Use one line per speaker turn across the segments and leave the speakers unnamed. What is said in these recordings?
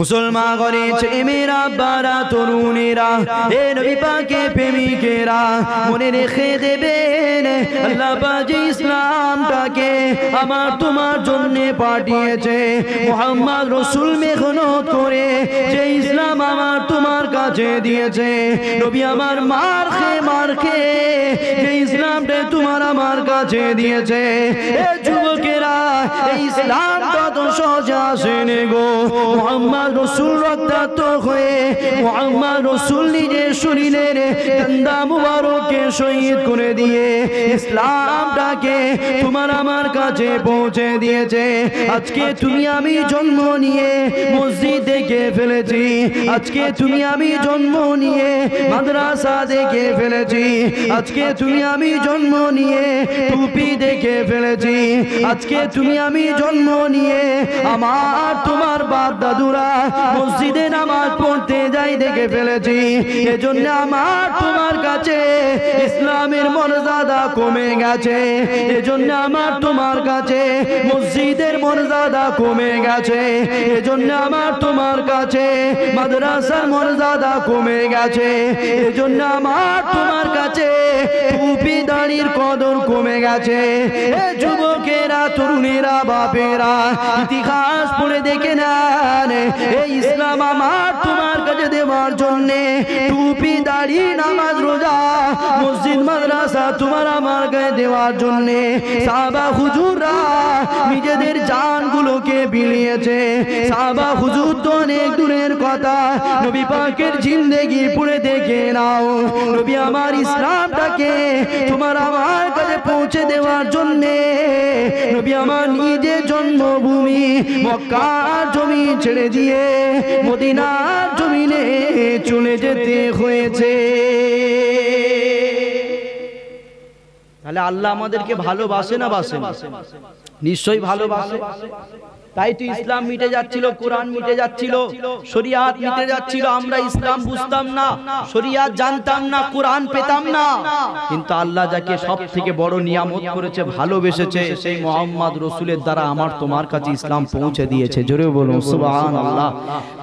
মুসলমান করেছে মেরা বারা তরুণেরা এ নবী পাকে প্রেমিকেরা মনে রেখে দেবেন আল্লাহ বাজি ইসলামটাকে আমার তোমার জন্য পাঠিয়েছে মোহাম্মদ রসুল মেঘন করে যে ইসলাম আমার তোমার কাছে দিয়েছে নবী আমার মার খে মার খে যে ইসলামটা তোমার আমার কাছে দিয়েছে এ যুবকেরা ইসলাম সহজে গো মোহাম্মদ রসুল রক্তাক্ত হয়ে মোহাম্মদ রসুল নিজের শরীরের কান্দা মুবারককে শহীদ করে দিয়ে ইসলামটাকে তোমার আমার কাছে পৌঁছে দিয়েছে আজকে তুমি আমি জন্ম নিয়ে মসজিদ দেখে ফেলেছি আজকে তুমি আমি জন্ম নিয়ে মাদ্রাসা দেখে ফেলেছি আজকে তুমি আমি জন্ম নিয়ে টুপি দেখে ফেলেছি আজকে তুমি আমি জন্ম নিয়ে আমার তোমার বাদ দাদুরা মসজিদে নামাজ পড়তে যাই দেখে ফেলেছি এজন্য আমার তোমার কাছে ইসলামের মর্যাদা কমে গেছে এজন্য আমার তোমার কাছে মসজিদের মর্যাদা কমে গেছে এজন্য আমার তোমার কাছে মাদ্রাসার মর্যাদা কমে গেছে এজন্য আমার তোমার কাছে টুপি দাঁড়ির কদর কমে গেছে যুবকেরা তরুণীরা বাপেরা ইতিহাস পড়ে দেখে না এই ইসলাম আমার তোমার দেওয়ার জন্যে টুপি দাড়ি নামাজ রোজা মসজিদ মাদ্রাসা তোমার আমার গায়ে দেওয়ার জন্যে সাবা হুজুররা নিজেদের জানগুলোকে বিলিয়েছে সাবা হুজুর তো অনেক দূরের কথা নবী পাকের জিন্দেগি পুড়ে দেখে নাও নবী আমার ইসলামটাকে তোমার আমার কাছে পৌঁছে দেওয়ার জন্যে নবী আমার নিজে জন্মভূমি মক্কার জমি ছেড়ে দিয়ে মদিনার জমিনে তাকে চলে যেতে হয়েছে তাহলে আল্লাহ আমাদেরকে ভালোবাসে না বাসে নিশ্চয়ই ভালোবাসে তাই তো ইসলাম মিটে যাচ্ছিল কোরআন মিটে যাচ্ছিল শরিয়াত মিটে যাচ্ছিল আমরা ইসলাম বুঝতাম না শরিয়াত জানতাম না কোরআন পেতাম না কিন্তু আল্লাহ যাকে সব থেকে বড় নিয়ামত করেছে ভালোবেসেছে সেই মোহাম্মদ রসুলের দ্বারা আমার তোমার কাছে ইসলাম পৌঁছে দিয়েছে জোরে বলুন সুবহান আল্লাহ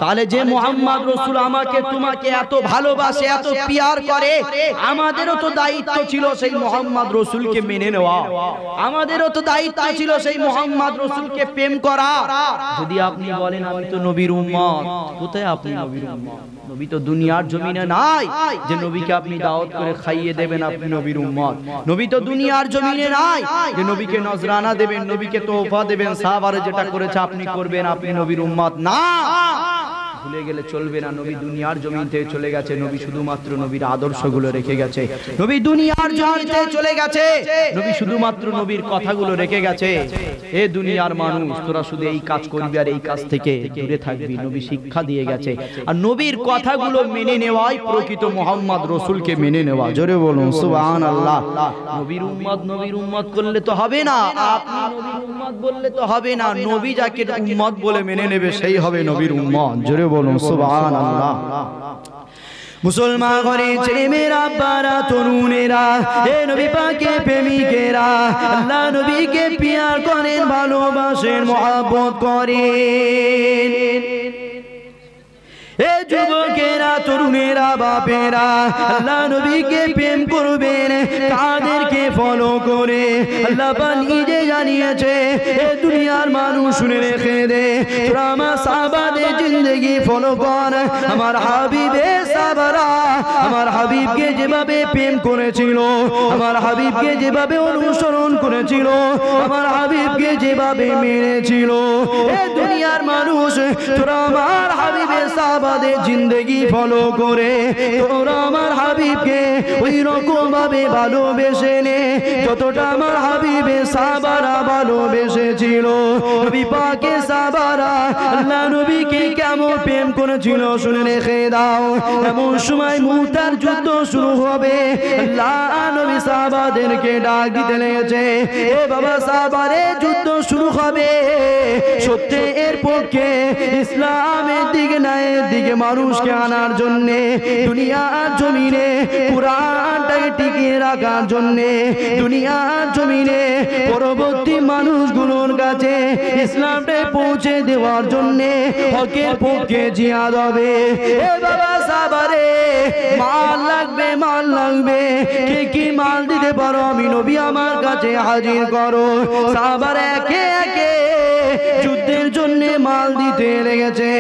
তাহলে যে মোহাম্মদ রসুল আমাকে তোমাকে এত ভালোবাসে এত পিয়ার করে আমাদেরও তো দায়িত্ব ছিল সেই মোহাম্মদ রসুলকে মেনে নেওয়া আমাদেরও তো দায়িত্ব ছিল সেই মোহাম্মদ রসুলকে প্রেম করা যদি আপনি বলেন আমি তো নবীর উম্মত কোথায় আপনি নবীর উম্মত নবী তো দুনিয়ার জমিনে নাই যে নবীকে আপনি দাওয়াত করে খাইয়ে দেবেন আপনি নবীর উম্মত নবী তো দুনিয়ার জমিনে নাই যে নবীকে নজরানা দেবেন নবীকে তোফা দেবেন সাহাবারে যেটা করেছে আপনি করবেন আপনি নবীর উম্মত না ভুলে গেলে চলবে না নবী দুনিয়ার জমিনতে চলে গেছে নবী শুধুমাত্র নবীর আদর্শগুলো রেখে গেছে নবী দুনিয়ার জমিনতে চলে গেছে নবী শুধুমাত্র নবীর কথাগুলো রেখে গেছে এ দুনিয়ার মানুষ তোরা শুধু এই কাজ করবি আর এই কাজ থেকে দূরে থাকবি নবী শিক্ষা দিয়ে গেছে আর নবীর কথাগুলো মেনে নেওয়াই প্রকৃত মোহাম্মদ রসুলকে মেনে নেওয়া জোরে বলুন সুবহান আল্লাহ নবীর উম্মত নবীর উম্মত করলে তো হবে না আপনি নবীর উম্মত বললে তো হবে না নবী যাকে উম্মত বলে মেনে নেবে সেই হবে নবীর উম্মত জোরে জোরে বলুন সুবান আল্লাহ মুসলমান ঘরে ছেলে মেয়েরা বারা তরুণেরা এ নবী পাকে প্রেমিকেরা আল্লাহ নবীকে পিয়ার করেন ভালোবাসেন মহাব্বত করেন এ যুবকেরা তরুণেরা বাপেরা আল্লাহ নবীকে প্রেম করবেন তাদেরকে ফলো করে আল্লাহ নিজে জানিয়েছে এ দুনিয়ার মানুষ শুনে রেখে দে সাবাদে জিন্দগি ফলো কর আমার হাবিবে সাবারা আমার হাবিবকে যেভাবে প্রেম করেছিল আমার হাবিবকে যেভাবে অনুসরণ করেছিল আমার হাবিবকে যেভাবে মেনেছিল এ দুনিয়া দুনিয়ার মানুষ তোরা আমার হাবিবের সাবাদে জিন্দগি ফলো করে তোরা আমার হাবিবকে ওই রকম ভাবে ভালোবেসে নে যতটা আমার হাবিবে সাবারা ভালোবেসেছিল নবী পাকে সাবারা আল্লাহ নবীকে কেমন প্রেম করেছিল শুনে রেখে দাও এমন সময় মুতার যুদ্ধ শুরু হবে আল্লাহ নবী সাবাদেরকে ডাক দিতে লেগেছে এ বাবা সাবারে শুরু হবে সত্যি এর পক্ষে ইসলামের দিকে নাই দিকে মানুষকে আনার জন্য দুনিয়ার জমিনে পুরাটাকে টিকিয়ে রাখার জন্য দুনিয়ার জমিনে পরবর্তী মানুষগুলোর কাছে ইসলামটাই পৌঁছে দেওয়ার জন্য হকের পক্ষে জিয়া দেবে এ বাবা সাবারে মাল লাগবে মাল লাগবে কে কি মাল দিতে পারো আমি নবী আমার কাছে হাজির করো সাবার এক একে একে যুদ্ধের জন্য মাল দিতে লেগেছে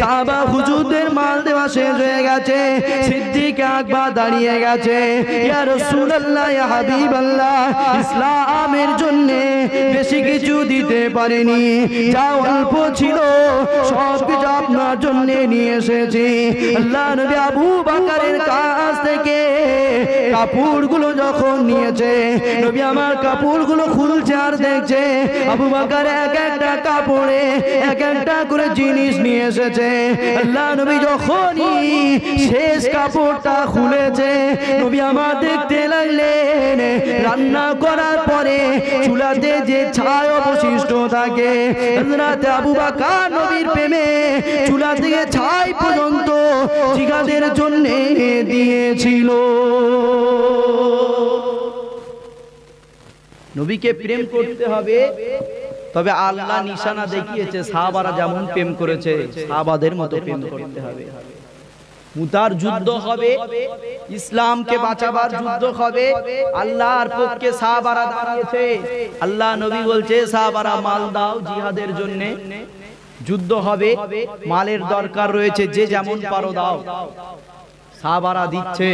সাবা হুজুদের মাল দেওয়া শেষ হয়ে গেছে সিদ্দিক আকবা দাঁড়িয়ে গেছে ইয়া রাসূলুল্লাহ ইসলামের জন্য বেশি কিছু দিতে যা অল্প ছিল সব কিছু আপনার জন্য নিয়ে এসেছি আবু কাছ থেকে কাপড়গুলো যখন নিয়েছে নবী আমার কাপড়গুলো খুলছে আর দেখছে আবু এক একটা কাপড়ে এক একটা করে জিনিস নিয়ে এসেছে আল্লাহ নবী যখনই শেষ কাপড়টা খুলেছে নবী আমার দেখতে লাগলেন রান্না করার পরে চুলাতে যে ছায় অবশিষ্ট থাকে রাতে আবু বাকার নবীর প্রেমে চুলা থেকে ছাই পর্যন্ত জিগাদের জন্যে দিয়েছিল নবীকে প্রেম করতে হবে তবে আল্লাহ নিশানা দেখিয়েছে সাহাবারা যেমন প্রেম করেছে সাহাবাদের মতো প্রেম করতে হবে মুতার যুদ্ধ হবে ইসলামকে বাঁচাবার যুদ্ধ হবে আল্লাহর পক্ষে সাহাবারা দাঁড়িয়েছে আল্লাহ নবী বলছে সাহাবারা মাল দাও জিহাদের জন্য যুদ্ধ হবে মালের দরকার রয়েছে যে যেমন পারো দাও সাহাবারা দিচ্ছে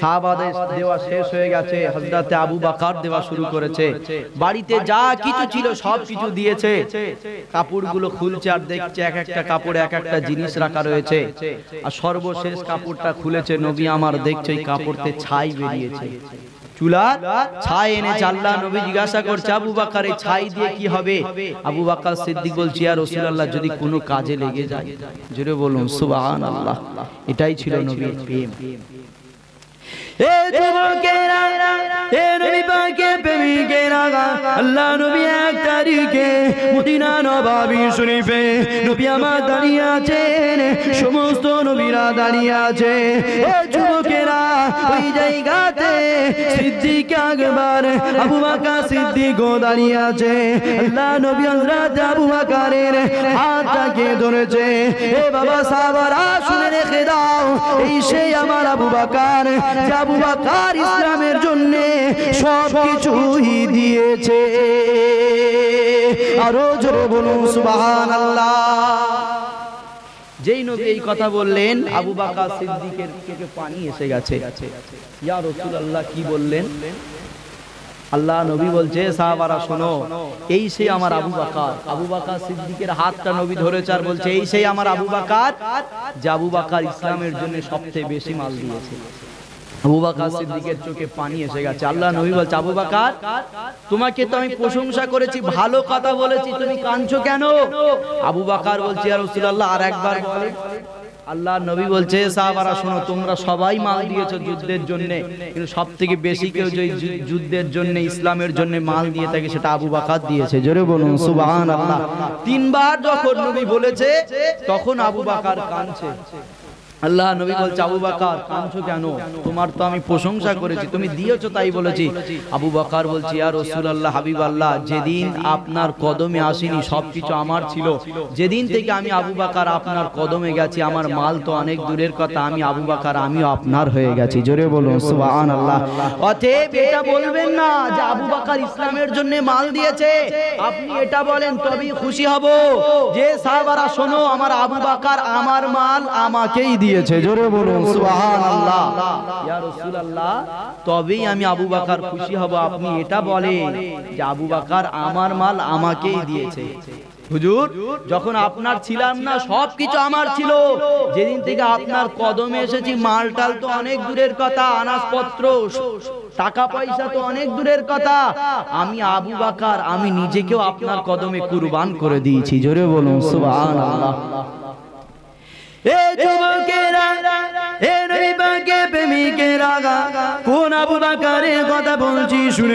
সাহাবাদের দেওয়া শেষ হয়ে গেছে হজরতে আবু বাকার দেওয়া শুরু করেছে বাড়িতে যা কিছু ছিল সব কিছু দিয়েছে কাপড়গুলো খুলছে আর দেখছে এক একটা কাপড়ে এক একটা জিনিস রাখা রয়েছে আর সর্বশেষ কাপড়টা খুলেছে নবী আমার দেখছে কাপড়তে ছাই বেরিয়েছে চুলার ছাই এনে চাল্লা নবী জিজ্ঞাসা করছে আবু বাকার ছাই দিয়ে কি হবে আবু বাকার সিদ্দিক বলছি আর আল্লাহ যদি কোনো কাজে লেগে যায় জোরে বলুন সুবাহ আল্লাহ এটাই ছিল নবীর প্রেম এ যুবকেরা এ নবী পাকে সমস্ত নবীরা দাঁড়িয়ে আছে এ যুবকেরা ওই জায়গাতে সিদ্দিক আকবর আবু বাকা সিদ্দিক দাঁড়িয়ে আছে আল্লাহ নবী হযরত আবু বাকারের হাতটাকে ধরেছে এ বাবা সাহাবারা শুনে রেখে দাও এই সেই আমার আবু বাকার যা আবু বাকার ইসলামের জন্য সবকিছুই কিছুই দিয়েছে আরো জোরে বলুন সুবহানাল্লাহ যেই নবী এই কথা বললেন আবু বাকার সিদ্দিকের থেকে পানি এসে গেছে ইয়া রাসূলুল্লাহ কি বললেন আল্লাহ নবী বলছে সাহাবারা শোনো এই সেই আমার আবু বাকার আবু বাকার সিদ্দিকের হাতটা নবী ধরেছে আর বলছে এই সেই আমার আবু বাকার যে আবু বাকার ইসলামের জন্য সবচেয়ে বেশি মাল দিয়েছে তুমি কেন আবু বাকার আর শোনো তোমরা সবাই মাল দিয়েছো যুদ্ধের জন্য কিন্তু সব থেকে বেশি কেউ যে যুদ্ধের জন্য ইসলামের জন্য মাল দিয়ে থাকে সেটা আবু বাকার দিয়েছে জোরে বলুন সুবহানাল্লাহ তিনবার যখন নবী বলেছে তখন আবু বাকার কাঁদছে আল্লাহ নবী বলছে আবু বাকার কাঁদছো কেন তোমার তো আমি প্রশংসা করেছি তুমি দিয়েছো তাই বলেছি আবু বাকার বলছি আর রসুল আল্লাহ হাবিব আল্লাহ যেদিন আপনার কদমে আসিনি সব কিছু আমার ছিল যেদিন থেকে আমি আবু বাকার আপনার কদমে গেছি আমার মাল তো অনেক দূরের কথা আমি আবু বাকার আমিও আপনার হয়ে গেছি জোরে বলুন সুবহান আল্লাহ অতএব এটা বলবেন না যে আবু বাকার ইসলামের জন্য মাল দিয়েছে আপনি এটা বলেন তবেই খুশি হব যে সাহাবারা শোনো আমার আবু বাকার আমার মাল আমাকেই দিয়ে দিয়েছে জোরে বলুন সুবহানাল্লাহ ইয়া রাসূলুল্লাহ তবেই আমি আবু বকর খুশি হব আপনি এটা বলেন যে আবু বকর আমার মাল আমাকেই দিয়েছে হুজুর যখন আপনার ছিলাম না সবকিছু আমার ছিল যেদিন থেকে আপনার কদমে এসেছি মাল টাল তো অনেক দূরের কথা আনাজপত্র টাকা পয়সা তো অনেক দূরের কথা আমি আবু বাকার আমি নিজেকেও আপনার কদমে কুরবান করে দিয়েছি জোরে বলুন সুবহানাল্লাহ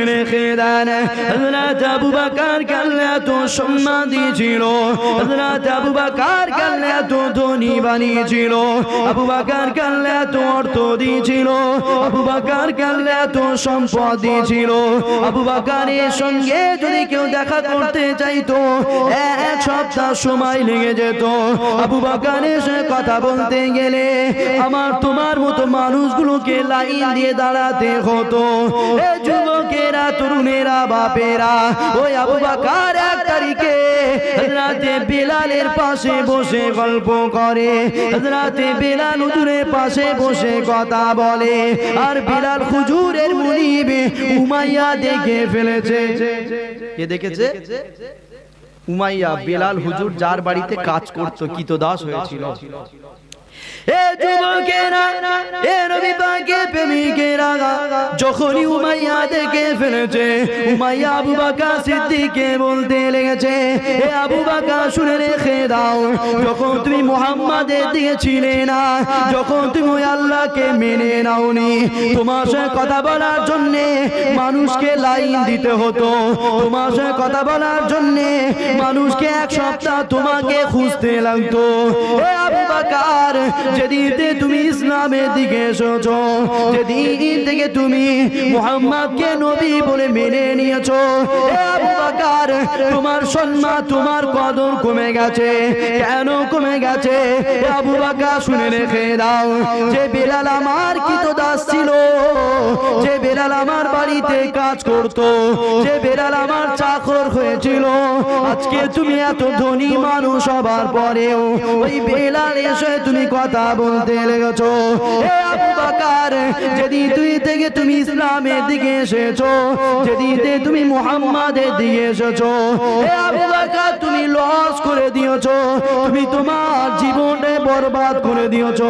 রেখে দেন হজরত আবু বাকার কাল্লা এত সম্মান দিয়েছিল হজরত আবু বাকার কাল্লা এত ধনী বানিয়েছিল আবু বাকার কাল্লা এত অর্থ দিয়েছিল আবু বাকার কাল্লা এত সম্পদ দিয়েছিল আবু বাকারের সঙ্গে যদি কেউ দেখা করতে চাইতো এক সপ্তাহ সময় লেগে যেত আবু বাকারের সে কথা বলতে গেলে আমার তোমার মতো মানুষগুলোকে লাইন দিয়ে দাঁড়াতে হতো এ মেয়েরা তরুণেরা বাপেরা ওই আবু বাকার এক তারিখে হজরাতে বেলালের পাশে বসে গল্প করে হজরাতে বেলাল হুজুরের পাশে বসে কথা বলে আর বেলাল হুজুরের মুনিব উমাইয়া দেখে ফেলেছে কে দেখেছে উমাইয়া বেলাল হুজুর যার বাড়িতে কাজ করতো কিতদাস হয়েছিল এ যুবকেরা এ রবি পাকে প্রেমিকেরা যখনই উমাইয়া দেখে ফেলেছে উমাইয়া আবু বাকা সিদ্দিকে বলতে লেগেছে এ আবু বাকা শুনে রেখে দাও যখন তুমি মোহাম্মদের দিকে ছিলে না যখন তুমি ওই আল্লাহকে মেনে নাওনি তোমার সাথে কথা বলার জন্য মানুষকে লাইন দিতে হতো তোমার সাথে কথা বলার জন্য মানুষকে এক সপ্তাহ তোমাকে খুঁজতে লাগতো এ আবু বাকার যেদিন তুমি ইসলামের দিকে এসেছ যেদিন থেকে তুমি মোহাম্মদকে নবী বলে মেনে নিয়েছো তোমার সম্মান তোমার কদর কমে গেছে কেন কমে গেছে আবু বাকা শুনে রেখে দাও যে বেলাল আমার কি তো দাস ছিল যে বেলাল আমার বাড়িতে কাজ করত যে বেলাল আমার চাকর হয়েছিল আজকে তুমি এত ধনী মানুষ হবার পরেও ওই বেলাল এসে তুমি কথা বলতে লেগেছো হে আবু বাকার যদি তুই থেকে তুমি ইসলামের দিকে এসেছো যেদিতে তুমি মুহাম্মাদের দিয়ে এসেছো তুমি লস করে দিয়েছো তুমি তোমার জীবনে বরবাদ করে দিয়েছো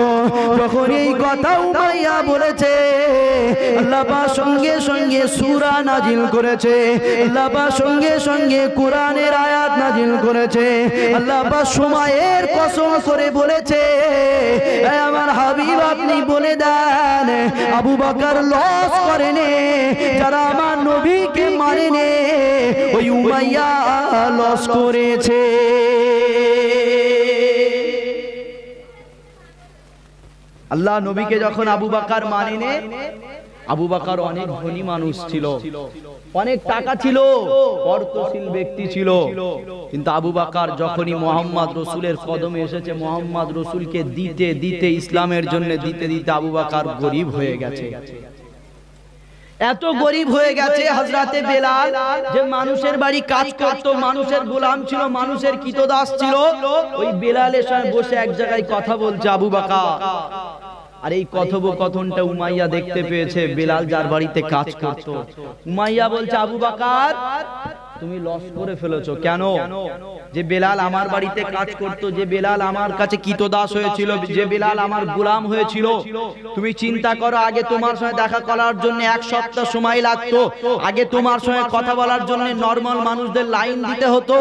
যখন এই কথা উমাইয়া বলেছে আল্লাহ সঙ্গে সঙ্গে সূরা নাজিল করেছে আল্লাহ সঙ্গে সঙ্গে কোরআনের আয়াত নাজিল করেছে আল্লাহ সময়ের কসম করে বলেছে আমার হাবিব আপনি বলে দেন আবু বকর লস করেনে যারা আমার নবীকে মারেনে ওই উমাইয়া লস করেছে আল্লাহ নবীকে যখন আবু বাকার মানেনে আবু বাকার অনেক ধনী মানুষ ছিল অনেক টাকা ছিল অর্থশীল ব্যক্তি ছিল কিন্তু আবু বাকার যখনই মোহাম্মদ রসুলের কদমে এসেছে মোহাম্মদ রসুলকে দিতে দিতে ইসলামের জন্য দিতে দিতে আবু বাকার গরিব হয়ে গেছে এত গরিব হয়ে গেছে হজরাতে বেলাল যে মানুষের বাড়ি কাজ করত মানুষের গোলাম ছিল মানুষের কিতদাস ছিল ওই বেলালের সঙ্গে বসে এক জায়গায় কথা বলছে আবু বাকা আর এই কথোপকথনটা উমাইয়া দেখতে পেয়েছে বেলাল যার বাড়িতে কাজ করত উমাইয়া বলছে আবু বাকার তুমি লস করে ফেলেছো কেন যে বেলাল আমার বাড়িতে কাজ করত যে বেলাল আমার কাছে দাস হয়েছিল যে বেলাল আমার গোলাম হয়েছিল তুমি চিন্তা করো আগে তোমার সঙ্গে দেখা করার জন্য এক সপ্তাহ সময় লাগতো আগে তোমার সঙ্গে কথা বলার জন্য নরমাল মানুষদের লাইন দিতে হতো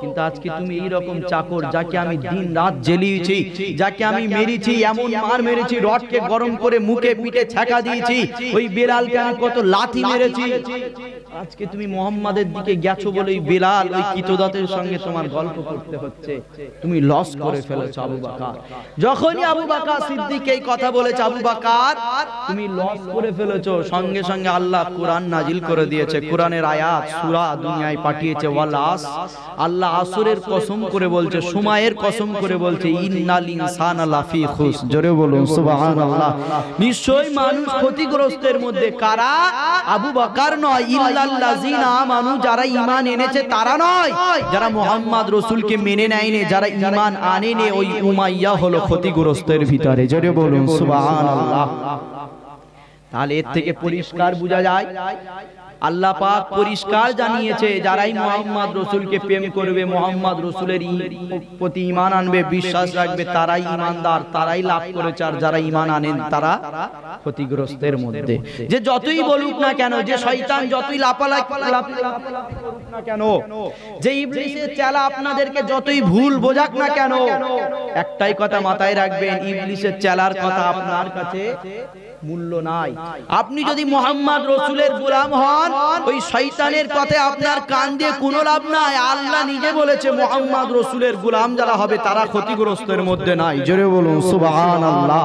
কিন্তু আজকে তুমি এই রকম চাকর যাকে আমি দিন রাত জেলিয়েছি যাকে আমি মেরেছি এমন মার মেরেছি রডকে গরম করে মুখে পিঠে ছাকা দিয়েছি ওই বেলালকে আমি কত লাথি মেরেছি আজকে তুমি মোহাম্মদের দিকে গেছো বলে বেলাল ওই কিতদাতের সঙ্গে তোমার গল্প করতে হচ্ছে তুমি লস করে ফেলেছো আবু বাকার যখনই আবু বাকার সিদ্দিক এই কথা বলেছে আবু বাকার তুমি লস করে ফেলেছো সঙ্গে সঙ্গে আল্লাহ কোরআন নাজিল করে দিয়েছে কোরআনের আয়াত সূরা দুনিয়ায় পাঠিয়েছে ওয়ালাস আল্লাহ আসরের কসম করে বলছে সুমায়ের কসম করে বলছে ইন্নাল ইনসান লাফি খুস জোরে বলুন সুবহানাল্লাহ নিশ্চয় মানুষ ক্ষতিগ্রস্তের মধ্যে কারা আবু বাকার নয় ইল্লাল্লাযিনা আমানু যারা ইমান এনেছে তারা নয় যারা মোহাম্মদ রসুলকে মেনে নেয়নি যারা ইমান আনেনি ওই উমাইয়া হলো ক্ষতিগ্রস্তের ভিতরে জোরে বলুন সুবহানাল্লাহ তাহলে এর থেকে পরিষ্কার বোঝা যায় আল্লাহ পাক পরিষ্কার জানিয়েছে যারাই মোহাম্মদ রসুলকে প্রেম করবে মোহাম্মদ রসুলের প্রতি ইমান আনবে বিশ্বাস রাখবে তারাই ইমানদার তারাই লাভ করেছে আর যারা ইমান আনেন তারা ক্ষতিগ্রস্তের মধ্যে যে যতই বলুক না কেন যে শয়তান যতই লাপালা কেন যে ইবলিসের চেলা আপনাদেরকে যতই ভুল বোঝাক না কেন একটাই কথা মাথায় রাখবেন ইবলিসের চেলার কথা আপনার কাছে মূল্য নাই আপনি যদি মোহাম্মদ রসুলের গোলাম হন ওই শৈতানের পথে আপনার কান দিয়ে কোনো লাভ নাই আল্লাহ নিজে বলেছে মোহাম্মদ রসুলের গোলাম যারা হবে তারা ক্ষতিগ্রস্তের মধ্যে নাই জোরে বলুন সুবাহ আল্লাহ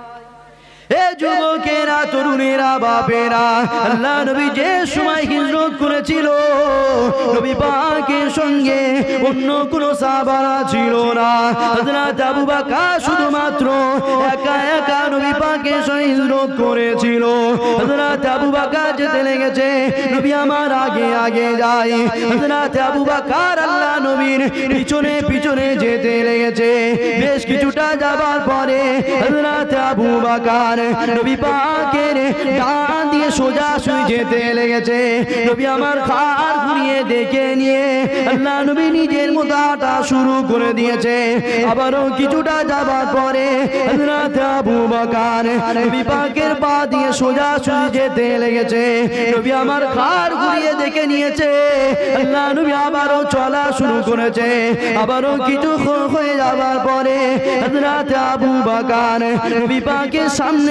যুবকেরা তরুণেরা বাপেরা আল্লাহ নবী যে সময় হিজরত করেছিল নবী পাকের সঙ্গে অন্য কোনো সাবারা ছিল না হযরত আবু বকর শুধুমাত্র একা একা নবী পাকের সঙ্গে হিজরত করেছিল হযরত আবু বকর যেতে লেগেছে নবী আমার আগে আগে যাই হযরত আবু বকর আল্লাহ নবীর পিছনে পিছনে যেতে লেগেছে বেশ কিছুটা যাবার পরে হযরত আবু বকর নবী পাকের ডান দিয়ে সোজা যেতে লেগেছে নবী আমার খার ঘুরিয়ে দেখে নিয়ে আল্লাহ নবী নিজের শুরু করে দিয়েছে আবারও কিছুটা যাবার পরে আবু নবী পাকের পা দিয়ে সোজা যেতে লেগেছে নবী আমার খার ঘুরিয়ে দেখে নিয়েছে আল্লাহ নবী আবারও চলা শুরু করেছে আবারও কিছু হয়ে যাবার পরে আবু নবী পাকের সামনে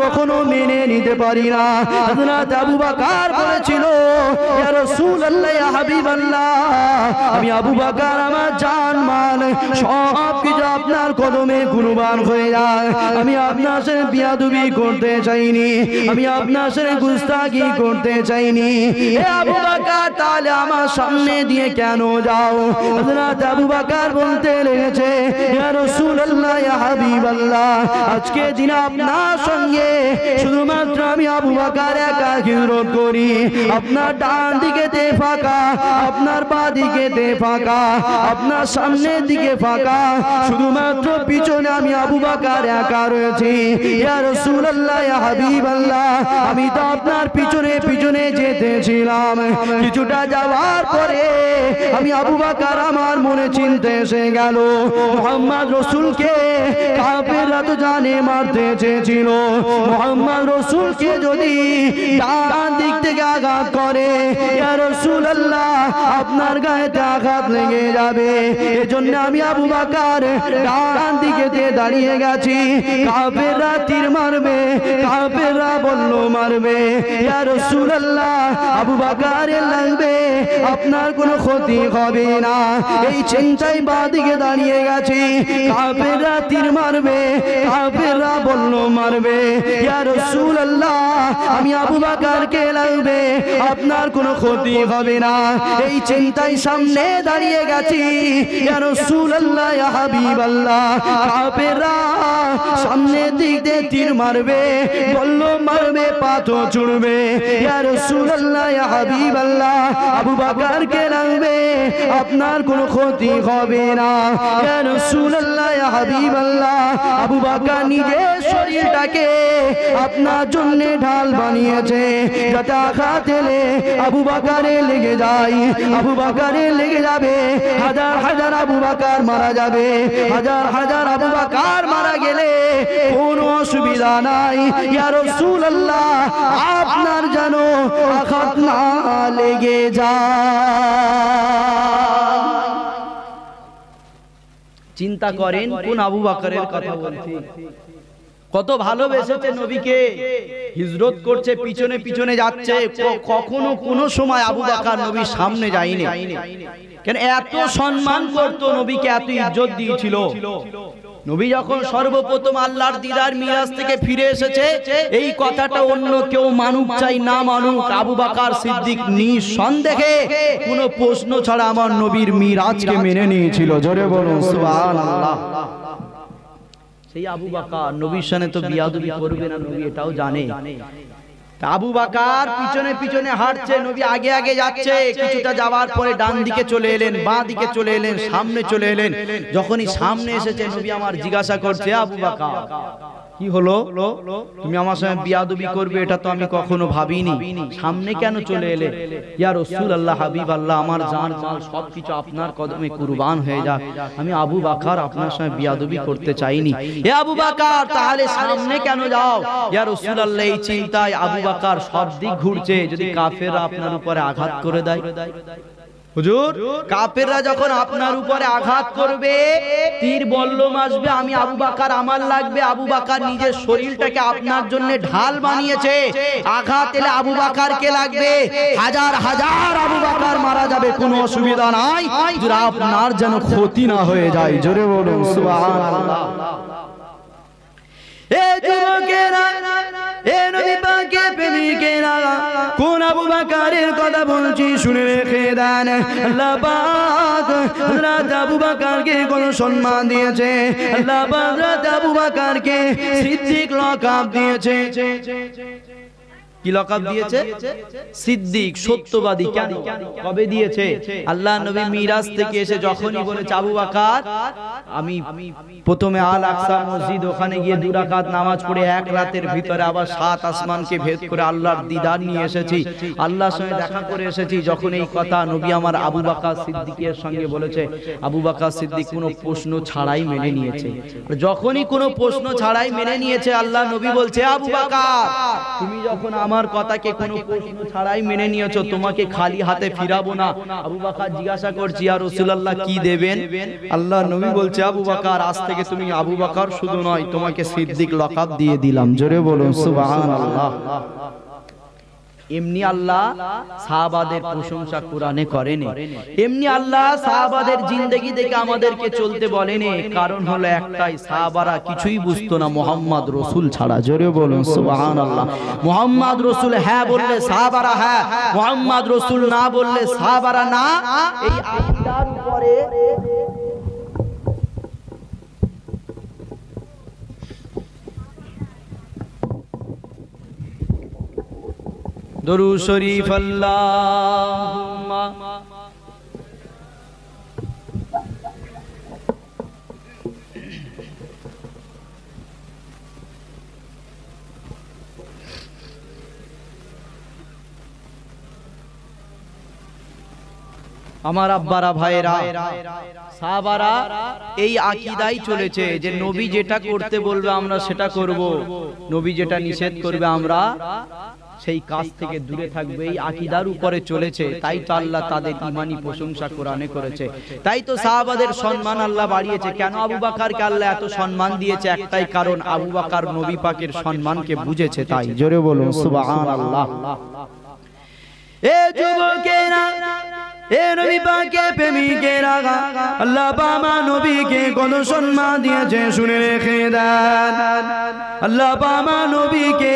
কখনো মেনে নিতে পারি না হযরত আবু বকর বলেছিল ইয়া রাসূলুল্লাহ ইয়া হাবিবাল্লাহ আমি আবু বকর আমার জান মাল সব কিছু আপনার কদমে কুরবান হয়ে যায় আমি আপনার সাথে বিয়াদবি করতে চাইনি আমি আপনার সাথে করতে চাইনি হে আবু বকর তাহলে আমার সামনে দিয়ে কেন যাও হযরত আবু বকর বলতে লেগেছে ইয়া রাসূলুল্লাহ ইয়া হাবিবাল্লাহ আজকে দিন আপনার সঙ্গে দিকে শুধুমাত্র আমি আবু বাকার একা হিরোধ করি আপনার ডান দিকে দে ফাঁকা আপনার বা দিকে দে ফাঁকা আপনার সামনের দিকে ফাঁকা শুধুমাত্র পিছনে আমি আবু বাকার একা রয়েছি আমি তো আপনার পিছনে পিছনে যেতেছিলাম কিছুটা যাওয়ার পরে আমি আবু বাকার আমার মনে চিনতে এসে গেল মোহাম্মদ রসুলকে কাপেররা তো জানে মারতে চেয়েছিল মোহাম্মদ রসুলকে যদি ডান দিক থেকে আঘাত করে রসুল আল্লাহ আপনার গায়েতে আঘাত লেগে যাবে এজন্য আমি আবু বাকার ডান দিকে দাঁড়িয়ে গেছি কাপের রাতির মারবে কাপের বললো মারবে ইয়ার সুরাল্লাহ আবু বাকারে লাগবে আপনার কোনো ক্ষতি হবে না এই চিন্তায় বাদিকে দাঁড়িয়ে গেছি কাপেরা তীর মারবে কাপেরা বললো মারবে ইয়ার সুরাল্লাহ আমি আবু বাকারকে লাগবে আপনার কোনো ক্ষতি হবে না এই চিন্তায় সামনে দাঁড়িয়ে গেছি ইয়ার সুরাল্লাহ হাবিব আল্লাহ কাপেররা সামনের দিক দিয়ে তীর মারবে বললো মারবে পাথর চুড়বে ইয়া রাসূলুল্লাহ ইয়া হাবিবাল্লাহ আবু বকরকে লাগবে আপনার কোনো ক্ষতি হবে না ইয়া রাসূলুল্লাহ ইয়া হাবিবাল্লাহ আবু বকর নিজের শরীরটাকে আপনার জন্য ঢাল বানিয়েছে যাতে আঘাত আবু বাকারে লেগে যায় আবু বাকারে লেগে যাবে হাজার হাজার আবু বাকার মারা যাবে হাজার হাজার আবু বাকার মারা গেলে কোনো অসুবিধা নাই ইয়ার রসুল আল্লাহ আপনার যেন আঘাত না লেগে যা চিন্তা করেন কোন আবু বাকরের কথা বলছি কত ভালোবেসেছে নবীকে হিজরত করছে পিছনে পিছনে যাচ্ছে কখনো কোন সময় আবু বাকার নবীর সামনে যায়নি কেন এত সম্মান করতো নবীকে এত ইজ্জত দিয়েছিল নবী যখন সর্বপ্রথম আল্লাহর দিদার মিরাজ থেকে ফিরে এসেছে এই কথাটা অন্য কেউ মানুষ চাই না মানুষ আবু বাকার সিদ্দিক নিঃসন্দেহে কোন প্রশ্ন ছাড়া আমার নবীর মিরাজকে মেনে নিয়েছিল জোরে বলো সুবহানাল্লাহ সেই আবু বাকার নবীর সানে তো বিয়াদবি করবে না নবী এটাও জানে আবু বাকার পিছনে পিছনে হাঁটছে নবী আগে আগে যাচ্ছে কিছুটা যাওয়ার পরে ডান দিকে চলে এলেন বাঁ দিকে চলে এলেন সামনে চলে এলেন যখনই সামনে এসেছে নবী আমার জিজ্ঞাসা করছে আবু বাকার কি হলো তুমি আমার সঙ্গে বিয়াদবি করবে এটা তো আমি কখনো ভাবিনি সামনে কেন চলে এলে ইয়া রসুল আল্লাহ হাবিব আল্লাহ আমার জান মাল সবকিছু আপনার কদমে কুরবান হয়ে যাক আমি আবু বাকার আপনার সঙ্গে বিয়াদবি করতে চাইনি হে আবু বাকার তাহলে সামনে কেন যাও ইয়া রসুল আল্লাহ এই চিন্তায় আবু বাকার সব দিক ঘুরছে যদি কাফেররা আপনার উপরে আঘাত করে দেয় হুজুর কাফেররা যখন আপনার উপরে আঘাত করবে তীর বল্লম আসবে আমি আবু বাকার আমার লাগবে আবু বাকার নিজের শরীরটাকে আপনার জন্য ঢাল বানিয়েছে আঘাত এলে আবু কে লাগবে হাজার হাজার আবু বাকার মারা যাবে কোনো অসুবিধা নাই আপনার যেন ক্ষতি না হয়ে যায় জোরে বলুন সুবহানাল্লাহ এ যুবকেরা কথা বলছি শুনে রেখে দেন আল্লাহ পাক হযরত আবু বাকারকে দিয়েছে আল্লাহ পাক হযরত আবু বাকারকে সিদ্দিক লকাব দিয়েছে কি লকাব দিয়েছে সিদ্দিক সত্যবাদী কেন কবে দিয়েছে আল্লাহ নবী মিরাজ থেকে এসে যখনই বলে চাবু আকার আমি প্রথমে আল আকসা মসজিদ ওখানে গিয়ে দুরাকাত নামাজ পড়ে এক রাতের ভিতরে আবার সাত আসমানকে ভেদ করে আল্লাহর দিদার নিয়ে এসেছি আল্লাহর সঙ্গে দেখা করে এসেছি যখন এই কথা নবী আমার আবু বাকা সিদ্দিকের সঙ্গে বলেছে আবু বাকা সিদ্দিক কোনো প্রশ্ন ছাড়াই মেনে নিয়েছে যখনই কোনো প্রশ্ন ছাড়াই মেনে নিয়েছে আল্লাহ নবী বলছে আবু বাকা তুমি যখন আমার কথাকে কোনো প্রশ্ন ছাড়াই মেনে নিয়েছো তোমাকে খালি হাতে ফিরাবো না আবু বাকার জিজ্ঞাসা করছি আর রাসূলুল্লাহ কি দেবেন আল্লাহ নবী বলছে আবু বাকার আজ থেকে তুমি আবু বাকার শুধু নয় তোমাকে সিদ্দিক লাকাব দিয়ে দিলাম জোরে বলুন সুবহানাল্লাহ আল্লাহ এমনি আল্লাহ সাহাবাদের প্রশংসা কোরআনে করেনি এমনি আল্লাহ সাহাবাদের জিন্দগি থেকে আমাদেরকে চলতে বলেনি কারণ হলো একটাই সাহাবারা কিছুই বুঝতো না মোহাম্মদ রসুল ছাড়া জোরে বলুন সুবাহান আল্লাহ মোহাম্মদ রসুল হ্যাঁ বললে সাহাবারা হ্যাঁ মোহাম্মদ রসুল না বললে সাহাবারা না এই আকিদার উপরে দরু শরীফ আল্লাহ আমার আব্বারা ভাইরা সাহাবারা এই আকিদাই চলেছে যে নবী যেটা করতে বলবে আমরা সেটা করব নবী যেটা নিষেধ করবে আমরা সেই কাজ থেকে দূরে থাকবে এই আকিদার উপরে চলেছে তাই তো আল্লাহ তাদের ইমানি প্রশংসা কোরআনে করেছে তাই তো সাহাবাদের সম্মান আল্লাহ বাড়িয়েছে কেন আবু বাকারকে আল্লাহ এত সম্মান দিয়েছে একটাই কারণ আবু বাকার নবী পাকের সম্মানকে বুঝেছে তাই জোরে বলুন সুবহানাল্লাহ এ যুবকেরা এ নবী পাকে প্রেমিকে রাগা আল্লাহ বাবা নবীকে কোন সম্মান দিয়েছে শুনে রেখে দেন আল্লাহ বাবা নবীকে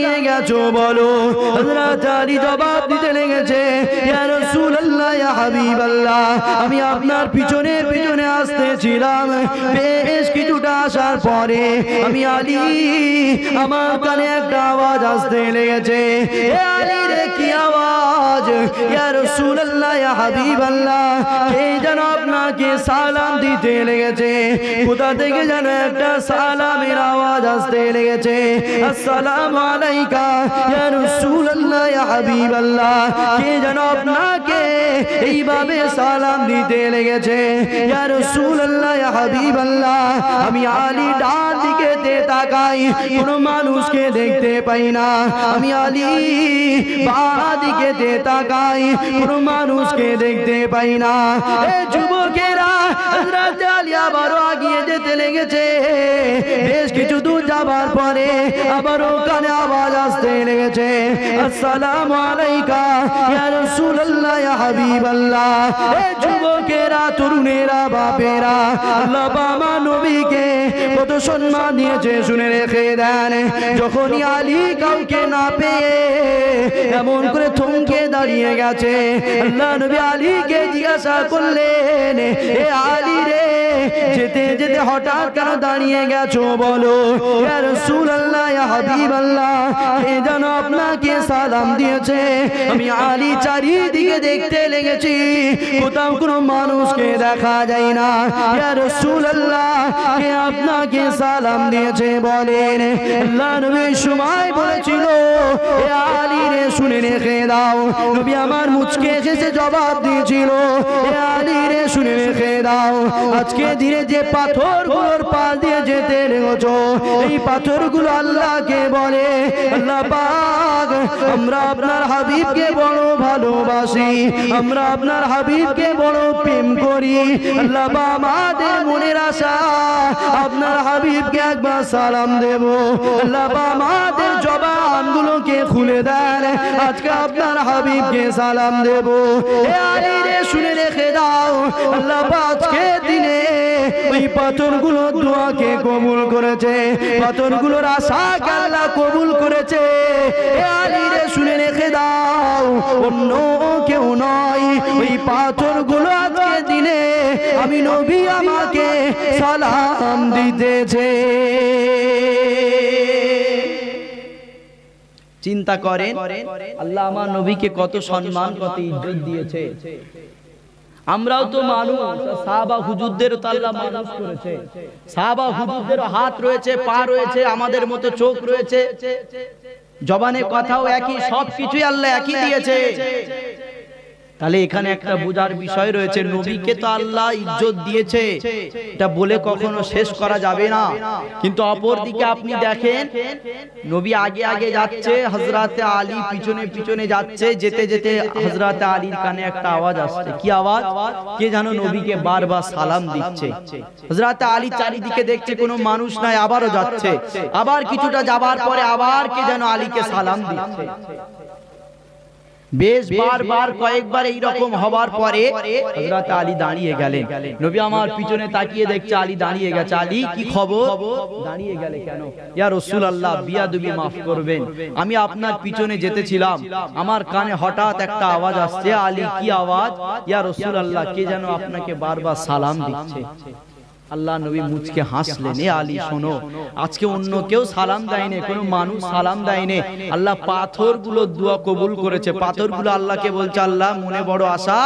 নিয়ে গেছো বলো হজরত জবাব দিতে লেগেছে اللہ یا حبیب اللہ میں آپنار পিছনে পিছনে আসতে ছিলাম پیش কিছুটা আসার পরে আমি আলী আমার কানে একটা आवाज আসতে নিয়েছে اے আলী রে কি आवाज ইয়া রাসূলুল্লাহ ইয়া حبیب اللہ কে জান আপনাকে সালাম দিয়ে নিয়েছে খোদা থেকে জানা একটা সালামের आवाज আসতে নিয়েছে আসসালাম আলাইকা ইয়া রাসূলুল্লাহ ইয়া حبیب اللہ কে জান আপনাকে এভাবে সালামই দেলে গেছে ইয়া রাসূলুল্লাহ ইয়া হাবিবাল্লাহ আমি আলী ডান দিকে যেতে তাকাই কোন মানুষকে দেখতে পাই না আমি আলী বাম দিকে যেতে তাকাই কোন মানুষকে দেখতে পাই না এ যুবকেরা হযরত আলী আবার এগিয়ে যেতে লেগেছে বেশ কিছু দূর যাওয়ার পরে আবার ওখানে আওয়াজ আসতে লেগেছে আসসালামু আলাইকা ইয়া রাসূলুল্লাহ ইয়া হাবিবাল্লাহ হাবিবাল্লাহ যুবকেরা তরুণেরা বাপেরা আল্লাহ বাবা নবীকে কত সম্মান নিয়েছে শুনে রেখে দেন যখনই আলী কাউকে না পেয়ে এমন করে থমকে দাঁড়িয়ে গেছে আল্লাহ নবী আলীকে জিজ্ঞাসা করলেন এ যেতে যেতে হঠাৎ কেন দাঁড়িয়ে গেছো বলো যেন আপনাকে সালাম দিয়েছে আমি আলী চারিদিকে দেখতে লেগেছি কোথাও কোনো মানুষকে দেখা যায় না রসুল আপনাকে সালাম দিয়েছে বলেন সময় বলেছিল আলী রে শুনে রেখে দাও আমার মুচকে এসেছে জবাব দিয়েছিল হে আলী রে শুনে রেখে দাও আজকে ধীরে যে পাথর গুলোর পাশ দিয়ে যেতে লেগেছো এই পাথরগুলো আল্লাহকে বলে আল্লাহ পাক আমরা আপনার হাবিবকে বড় ভালোবাসি আমরা আপনার হাবিবকে বড় প্রেম করি আল্লাহ আমাদের মনের আশা আপনার হাবিবকে একবার সালাম দেব আল্লাহ আমাদের গুলোকে খুলে দেন আজকে আপনার হাবিবকে সালাম দেব রে শুনে রেখে দাও আল্লাহ আজকে দিনে ওই পাথরগুলো দোয়াকে কবুল করেছে পাথরগুলোর আশা আল্লাহ কবুল করেছে আলিরে শুনে রেখে দাও অন্য কেউ নয় ওই পাথরগুলো আজকে দিনে আমি নবী আমাকে সালাম দিতেছে চিন্তা করেন আল্লাহ আমার নবীকে কত সম্মান কত ইজ্জত দিয়েছে আমরাও তো মানুষ সাহাবা হুজুরদের তো আল্লাহ মানুষ করেছে সাহাবা হুজুরদের হাত রয়েছে পা রয়েছে আমাদের মতো চোখ রয়েছে জবানে কথাও একই সবকিছুই আল্লাহ একই দিয়েছে তাহলে এখানে একটা বোঝার বিষয় রয়েছে নবীকে তো আল্লাহ ইজ্জত দিয়েছে এটা বলে কখনো শেষ করা যাবে না কিন্তু অপর দিকে আপনি দেখেন নবী আগে আগে যাচ্ছে হজরাতে আলী পিছনে পিছনে যাচ্ছে যেতে যেতে হজরাতে আলীর কানে একটা আওয়াজ আসছে কি আওয়াজ কে জানো নবীকে বারবার সালাম দিচ্ছে হজরাতে আলী চারিদিকে দেখছে কোনো মানুষ নাই আবারও যাচ্ছে আবার কিছুটা যাবার পরে আবার কে যেন আলীকে সালাম দিচ্ছে বেশ বারবার কয়েকবার হওয়ার পরে দাঁড়িয়ে আমার পিছনে তাকিয়ে দেখছে দাঁড়িয়ে গেছে কি খবর করবেন আমি আপনার পিছনে যেতেছিলাম আমার কানে হঠাৎ একটা আওয়াজ আসছে আলী কি আওয়াজ ইয়া আল্লাহ কে যেন আপনাকে বারবার সালাম দিচ্ছে আল্লাহ নবী মুচকে হাসলেন এ আলী শোনো আজকে অন্য কেউ সালাম দেয়নি কোনো মানুষ সালাম দেয়নি আল্লাহ পাথরগুলো দোয়া কবুল করেছে পাথরগুলো আল্লাহকে বলছে আল্লাহ মনে বড় আশা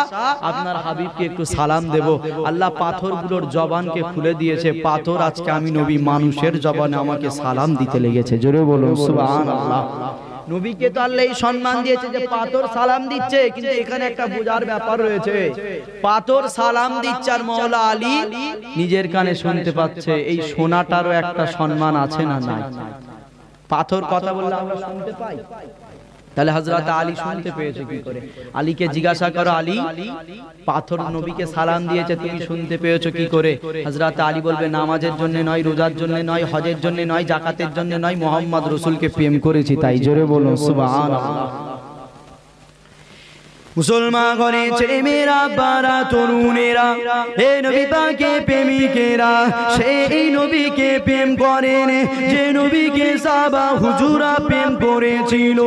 আপনার হাবিবকে একটু সালাম দেব আল্লাহ পাথরগুলোর জবানকে খুলে দিয়েছে পাথর আজকে আমি নবী মানুষের জবানে আমাকে সালাম দিতে লেগেছে জোরে বলো সুবহানাল্লাহ আল্লাহ নবীকে তো আল্লাহ সম্মান দিয়েছে যে পাথর সালাম দিচ্ছে কিন্তু এখানে একটা বোঝার ব্যাপার রয়েছে পাথর সালাম দিচ্ছে আর মৌলা আলী নিজের কানে শুনতে পাচ্ছে এই সোনাটারও একটা সম্মান আছে না নাই পাথর কথা বললে আমরা শুনতে পাই তাহলে হজরত আলী শুনতে পেয়েছে কি করে আলীকে জিজ্ঞাসা করো আলী পাথর নবীকে সালাম দিয়েছে তুমি শুনতে পেয়েছো কি করে হজরত আলী বলবে নামাজের জন্য নয় রোজার জন্য নয় হজের জন্য নয় জাকাতের জন্য নয় মোহাম্মদ রসুলকে প্রেম করেছি তাই জোরে বলো সুবাহ মুসলমান করে ছেলে মেয়েরা বারা তরুণেরা এ নবী তাকে প্রেমিকেরা সেই নবীকে প্রেম করেন যে নবীকে সাবা হুজুরা প্রেম করেছিল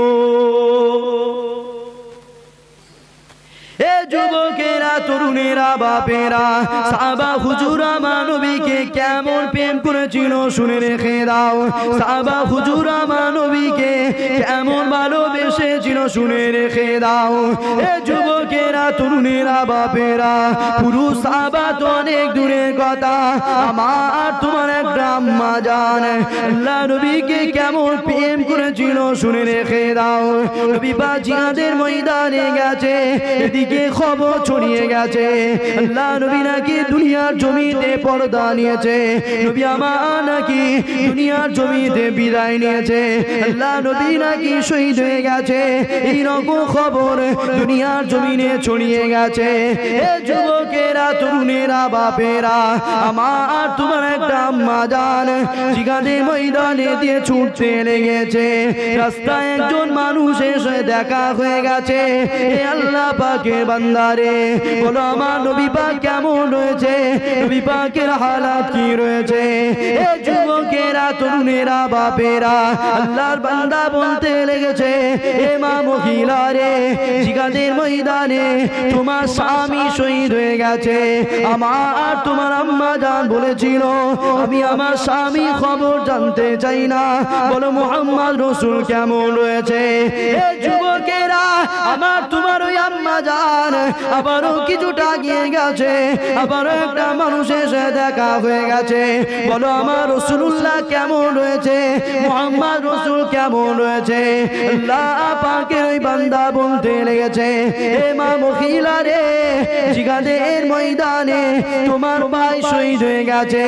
এ যুবকেরা তরুণেরা বাপেরা সাবা হুজুরা মানবীকে কেমন প্রেম করেছিল শুনে রেখে দাও সাবা হুজুরা মানবীকে কেমন ভালোবেসেছিল শুনে রেখে দাও এ যুবকেরা তরুণেরা বাপেরা পুরুষ আবা তো অনেক দূরের কথা আমার তোমার একটা আম্মা জান আল্লাহ নবীকে কেমন প্রেম করেছিল শুনে রেখে দাও নবী বাজিয়াদের ময়দানে গেছে এদিকে থেকে খবর ছড়িয়ে গেছে আল্লাহ নবী নাকি দুনিয়ার জমিতে পর্দা নিয়েছে নবী আমা নাকি দুনিয়ার জমিতে বিদায় নিয়েছে আল্লাহ নবী নাকি শহীদ হয়ে গেছে এইরকম খবর দুনিয়ার জমিনে ছড়িয়ে গেছে এ যুবকেরা তরুণেরা বাপেরা আমার তোমার একটা আম্মা জান জিগানে ময়দানে দিয়ে ছুটতে লেগেছে রাস্তায় একজন মানুষ এসে দেখা হয়ে গেছে এ আল্লাহ পাকে রে বান্দারে বলো আমার নবী পাক কেমন রয়েছে নবী পাকের হালাত কি রয়েছে এ যুবকেরা তরুণেরা বাপেরা আল্লাহর বান্দা বলতে লেগেছে এ মা মহিলা রে জিগাদের ময়দানে তোমার স্বামী শহীদ হয়ে গেছে আমার তোমার আম্মা জান বলেছিল আমি আমার স্বামী খবর জানতে চাই না বলো মোহাম্মদ রসুল কেমন রয়েছে যুবকেরা আমার তোমার ওই আম্মা জান আবারও কিছুটা গিয়ে গেছে আবারও একটা মানুষের সাথে দেখা হয়ে গেছে বলো আমার রসুল রসুল্লাহ কেমন রয়েছে মোহাম্মদ রসুল কেমন রয়েছে পাকে ওই বান্দা বলতে লেগেছে এ মা মহিলা রে জিগাদের ময়দানে তোমার ভাই শহীদ হয়ে গেছে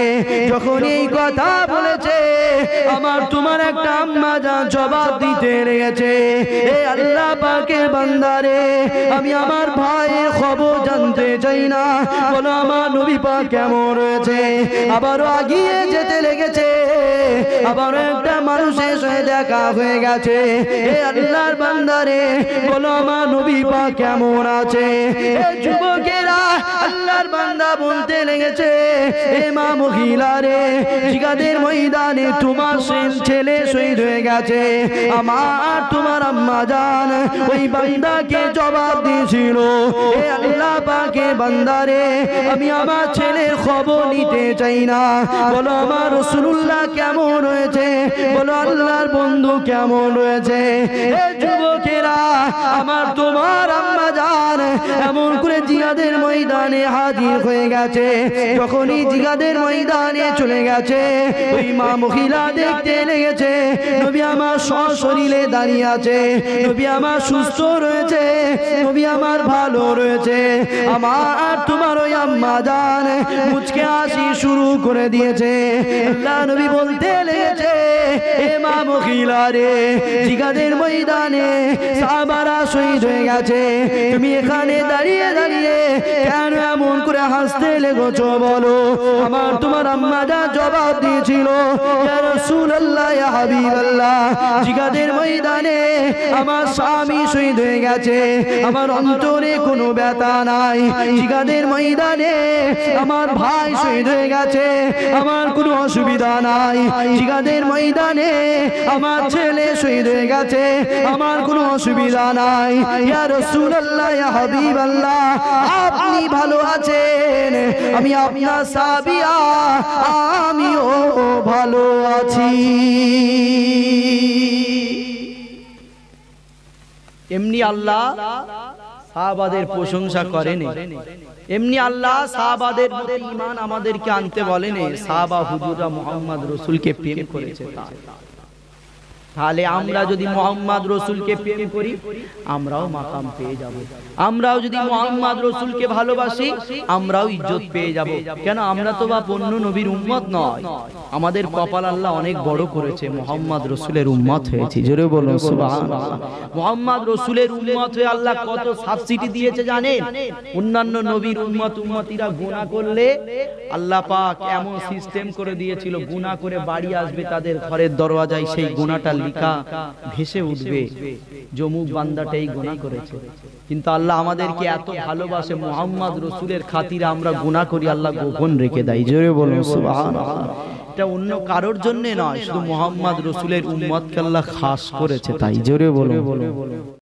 যখন এই কথা বলেছে আমার তোমার একটা আম্মা যা জবাব দিতে রয়েছে এ আল্লাহ পাকে বান্দারে আমি আমার ভাইয়ের খবর জানতে চাই না বলো আমার নবী পাক কেমন রয়েছে আবারও আগিয়ে যেতে লেগেছে আবার একটা মানুষের সাথে দেখা হয়ে গেছে এ আল্লাহর বান্দারে বলো আমার নবী পাক কেমন আছে যুবকে আল্লাহর বান্দা বলতে লেগেছে এ মা মহিলা রে জিগাদের ময়দানে তোমার সেন ছেলে শহীদ হয়ে গেছে আমার তোমার আম্মা জান ওই বান্দাকে জবাব দিয়েছিল এ আল্লাহ পাকে বান্দা রে আমি আমার ছেলের খবর নিতে চাই না বলো আমার রসুল্লাহ কেমন রয়েছে বলো আল্লাহর বন্ধু কেমন রয়েছে এ যুবকে আমার তোমার আম্মা যান এমন করে জিয়াদের ময়দানে হাজির হয়ে গেছে যখনই জিয়াদের ময়দানে চলে গেছে ওই মা মহিলা দেখতে লেগেছে নবী আমার সশরীরে দাঁড়িয়ে আছে নবী আমার সুস্থ রয়েছে নবী আমার ভালো রয়েছে আমার আর তোমার ওই আম্মা যান মুচকে আসি শুরু করে দিয়েছে নবী বলতে লেগেছে এ মা মহিলা রে জিগাদের ময়দানে সাহাবারা শহীদ হয়ে গেছে তুমি এখানে দাঁড়িয়ে দাঁড়িয়ে কেন এমন করে হাসতে লেগেছো বলো আমার তোমার আম্মা যা জবাব দিয়েছিল ময়দানে আমার স্বামী শহীদ হয়ে গেছে আমার কোনো ব্যথা নাই জিগাদের ময়দানে আমার ভাই শহীদ হয়ে গেছে আমার কোনো অসুবিধা নাই জিগাদের ময়দানে আমার ছেলে শহীদ হয়ে গেছে আমার কোনো অসুবিধা অসুবিধা নাই ইয়া রাসূলুল্লাহ ইয়া হাবিবাল্লাহ আপনি ভালো আছেন আমি আপনার সাবিয়া আমিও ভালো আছি এমনি আল্লাহ সাহাবাদের প্রশংসা করেনি এমনি আল্লাহ সাহাবাদের মধ্যে ঈমান আমাদেরকে আনতে বলেনি সাহাবা হুজুরা মুহাম্মদ রাসূলকে প্রেম করেছে তাই তাহলে আমরা যদি মোহাম্মদ রসুলকে প্রেম করি আমরাও মাকাম পেয়ে যাব আমরাও যদি মোহাম্মদ রসুলকে ভালোবাসি আমরাও ইজ্জত পেয়ে যাব কেন আমরা তো বা অন্য নবীর উম্মত নয় আমাদের কপাল আল্লাহ অনেক বড় করেছে মোহাম্মদ রসুলের উম্মত হয়েছে জোরে বলুন মোহাম্মদ রসুলের উম্মত হয়ে আল্লাহ কত সাবসিডি দিয়েছে জানেন অন্যান্য নবীর উম্মত উম্মতিরা গুণা করলে আল্লাহ পাক এমন সিস্টেম করে দিয়েছিল গুণা করে বাড়ি আসবে তাদের ঘরের দরওয়াজায় সেই গুণাটা নিকা ভেসে উঠবে জমুক বান্দাটাই গোনা করেছে কিন্তু আল্লাহ আমাদেরকে এত ভালোবাসে মোহাম্মদ রসুলের খাতিরে আমরা গুণা করি আল্লাহ গোপন রেখে দেয় জোরে বলুন এটা অন্য কারোর জন্য নয় শুধু মোহাম্মদ রসুলের উম্মদকে আল্লাহ খাস করেছে তাই জোরে বলো বলো